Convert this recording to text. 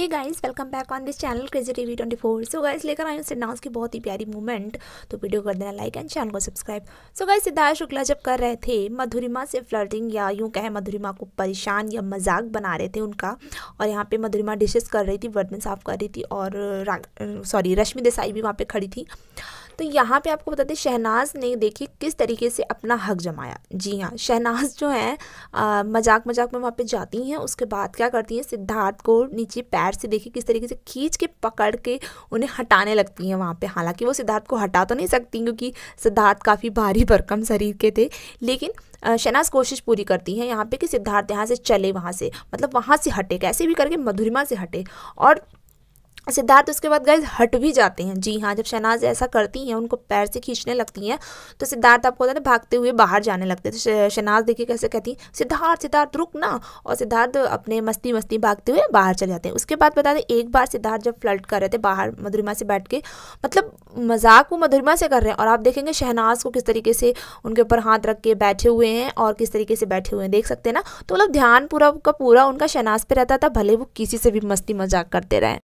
hey guys welcome back on this channel crazy TV twenty four so guys लेकर आई हूँ सिद्धांश की बहुत ही प्यारी मूवमेंट तो वीडियो कर देना लाइक एंड चैनल को subscribe so guys Siddharth Shukla जब कर रहे थे मधुरिमा से फ्लर्टिंग या यूँ कहें मधुरिमा को परेशान या मजाक बना रहे थे उनका और यहाँ पे मधुरिमा डिशेस कर रही थी बर्तन साफ कर रही थी और सॉरी रश्मि देसाई भी वहाँ पर खड़ी थी तो यहाँ पे आपको बताते शहनाज ने देखिए किस तरीके से अपना हक जमाया जी हाँ शहनाज जो है आ, मजाक मजाक में वहाँ पे जाती हैं उसके बाद क्या करती हैं सिद्धार्थ को नीचे पैर से देखिए किस तरीके से खींच के पकड़ के उन्हें हटाने लगती हैं वहाँ पर हालांकि वो सिद्धार्थ को हटा तो नहीं सकती क्योंकि सिद्धार्थ काफ़ी भारी भरकम शरीर के थे लेकिन शहनाज कोशिश पूरी करती हैं यहाँ पे कि सिद्धार्थ यहाँ से चले वहाँ से मतलब वहाँ से हटे कैसे भी करके मधुरिमा से हटे और सिद्धार्थ उसके बाद गाइज हट भी जाते हैं जी हाँ जब शहनाज ऐसा करती हैं उनको पैर से खींचने लगती हैं तो सिद्धार्थ आपको है भागते हुए बाहर जाने लगते हैं तो शहनाज देखिए कैसे कहती हैं सिद्धार्थ सिद्धार्थ रुक ना और सिद्धार्थ अपने मस्ती मस्ती भागते हुए बाहर चले जाते हैं उसके बाद बता दें एक बार सिद्धार्थ जब फ्लर्ट कर रहे थे बाहर मधुरिमा से बैठ के मतलब मजाक वो मधुरिमा से कर रहे हैं और आप देखेंगे शहनाज को किस तरीके से उनके ऊपर हाथ रख के बैठे हुए हैं और किस तरीके से बैठे हुए हैं देख सकते हैं ना तो मतलब ध्यान पूरा का पूरा उनका शहनाज पर रहता था भले वो किसी से भी मस्ती मजाक करते रहें